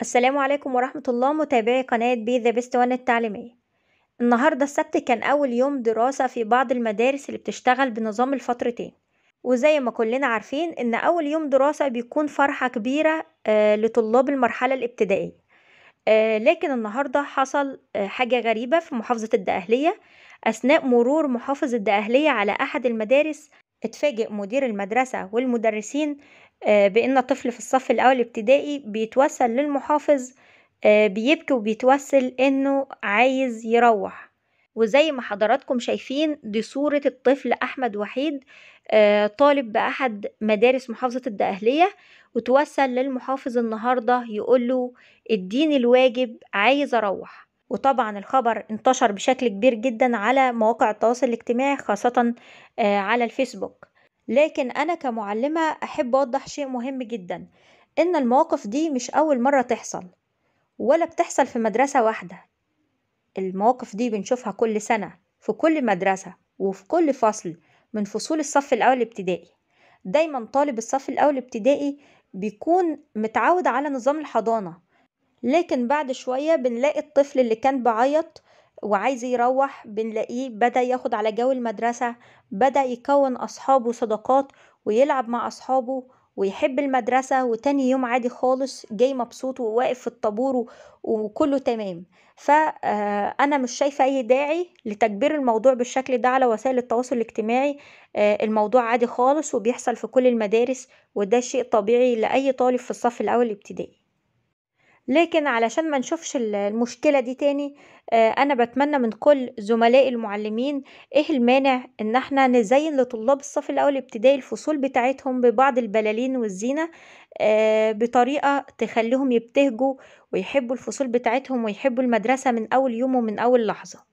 السلام عليكم ورحمة الله متابعي قناة بي ذا بيست وان التعليمية النهاردة السبت كان أول يوم دراسة في بعض المدارس اللي بتشتغل بنظام الفترتين وزي ما كلنا عارفين إن أول يوم دراسة بيكون فرحة كبيرة آه، لطلاب المرحلة الابتدائية آه، لكن النهاردة حصل آه، حاجة غريبة في محافظة الدقهلية أثناء مرور محافظة الدقهلية على أحد المدارس اتفاجئ مدير المدرسة والمدرسين آه، بأن طفل في الصف الأول ابتدائي بيتوسل للمحافظ آه، بيبكي وبيتوسل إنه عايز يروح وزي ما حضراتكم شايفين دي صورة الطفل أحمد وحيد آه، طالب بأحد مدارس محافظة الدقهلية وتوسل للمحافظ النهاردة يقوله اديني الواجب عايز أروح وطبعا الخبر انتشر بشكل كبير جدا على مواقع التواصل الاجتماعي خاصة على الفيسبوك لكن أنا كمعلمة أحب أوضح شيء مهم جدا إن المواقف دي مش أول مرة تحصل ولا بتحصل في مدرسة واحدة المواقف دي بنشوفها كل سنة في كل مدرسة وفي كل فصل من فصول الصف الأول الابتدائي دايما طالب الصف الأول الابتدائي بيكون متعود على نظام الحضانة لكن بعد شوية بنلاقي الطفل اللي كان بعيط وعايز يروح بنلاقيه بدأ ياخد على جو المدرسة بدأ يكون أصحابه صداقات ويلعب مع أصحابه ويحب المدرسة وتاني يوم عادي خالص جاي مبسوط وواقف في الطابور وكله تمام فأنا آه، مش شايفة أي داعي لتكبير الموضوع بالشكل ده على وسائل التواصل الاجتماعي آه، الموضوع عادي خالص وبيحصل في كل المدارس وده شيء طبيعي لأي طالب في الصف الأول الابتدائي لكن علشان ما نشوفش المشكلة دي تاني آه، أنا بتمنى من كل زملائي المعلمين إيه المانع إن احنا نزين لطلاب الصف الأول ابتدائي الفصول بتاعتهم ببعض البلالين والزينة آه، بطريقة تخليهم يبتهجوا ويحبوا الفصول بتاعتهم ويحبوا المدرسة من أول يوم ومن أول لحظة